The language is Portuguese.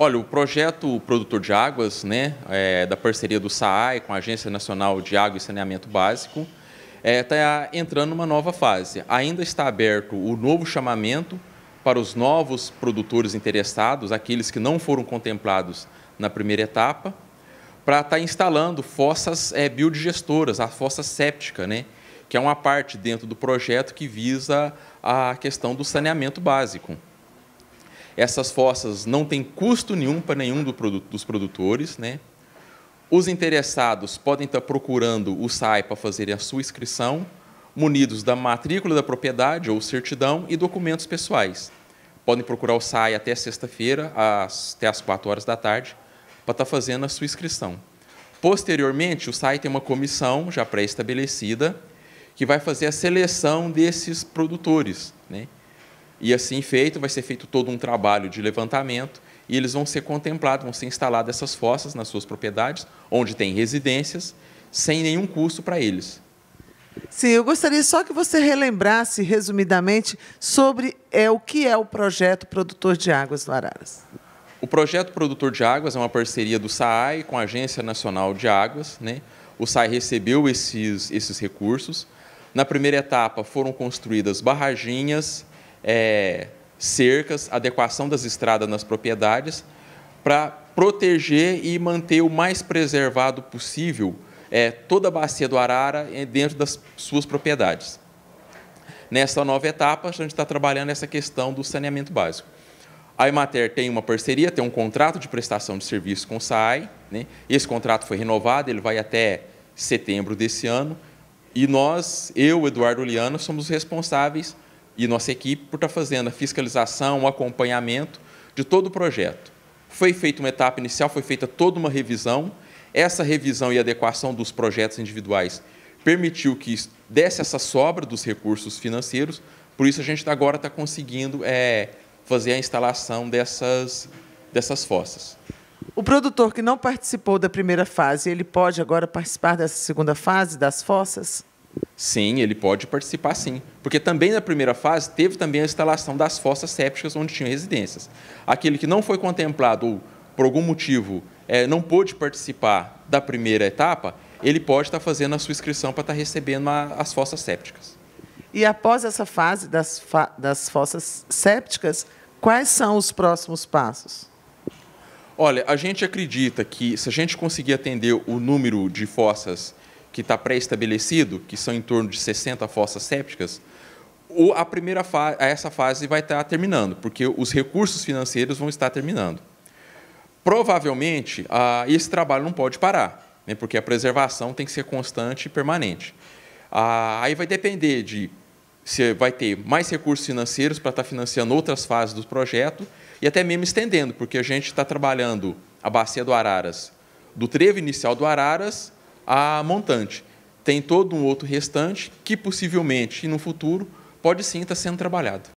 Olha, o projeto Produtor de Águas, né, é, da parceria do SAAI com a Agência Nacional de Água e Saneamento Básico, está é, tá entrando numa nova fase. Ainda está aberto o novo chamamento para os novos produtores interessados, aqueles que não foram contemplados na primeira etapa, para estar tá instalando fossas é, biodigestoras, a fossa séptica, né, que é uma parte dentro do projeto que visa a questão do saneamento básico. Essas fossas não têm custo nenhum para nenhum do produto, dos produtores. Né? Os interessados podem estar procurando o SAI para fazer a sua inscrição, munidos da matrícula da propriedade ou certidão e documentos pessoais. Podem procurar o SAI até sexta-feira, até as 4 horas da tarde, para estar fazendo a sua inscrição. Posteriormente, o SAI tem uma comissão já pré-estabelecida que vai fazer a seleção desses produtores. Né? E assim feito, vai ser feito todo um trabalho de levantamento e eles vão ser contemplados, vão ser instaladas essas fossas nas suas propriedades, onde tem residências, sem nenhum custo para eles. Sim, eu gostaria só que você relembrasse resumidamente sobre é, o que é o projeto Produtor de Águas do Araras. O projeto Produtor de Águas é uma parceria do SAAI com a Agência Nacional de Águas. Né? O SAAI recebeu esses, esses recursos. Na primeira etapa foram construídas barraginhas, é, cercas, adequação das estradas nas propriedades, para proteger e manter o mais preservado possível é, toda a bacia do Arara é, dentro das suas propriedades. Nessa nova etapa, a gente está trabalhando essa questão do saneamento básico. A Emater tem uma parceria, tem um contrato de prestação de serviço com o Sai. Né? Esse contrato foi renovado, ele vai até setembro desse ano. E nós, eu, Eduardo Liano, somos responsáveis e nossa equipe por estar tá fazendo a fiscalização, o acompanhamento de todo o projeto. Foi feita uma etapa inicial, foi feita toda uma revisão. Essa revisão e adequação dos projetos individuais permitiu que desse essa sobra dos recursos financeiros, por isso a gente tá agora está conseguindo é, fazer a instalação dessas, dessas fossas. O produtor que não participou da primeira fase, ele pode agora participar dessa segunda fase das fossas? Sim, ele pode participar sim. Porque também na primeira fase teve também a instalação das fossas sépticas onde tinham residências. Aquele que não foi contemplado ou, por algum motivo, é, não pôde participar da primeira etapa, ele pode estar fazendo a sua inscrição para estar recebendo a, as fossas sépticas. E após essa fase das, fa das fossas sépticas, quais são os próximos passos? Olha, a gente acredita que se a gente conseguir atender o número de fossas que está pré-estabelecido, que são em torno de 60 fossas sépticas, a primeira essa fase vai estar tá terminando, porque os recursos financeiros vão estar terminando. Provavelmente, esse trabalho não pode parar, né, porque a preservação tem que ser constante e permanente. aí vai depender de se vai ter mais recursos financeiros para estar tá financiando outras fases do projeto e até mesmo estendendo, porque a gente está trabalhando a bacia do Araras, do trevo inicial do Araras a montante. Tem todo um outro restante que possivelmente, no futuro, pode sim estar sendo trabalhado.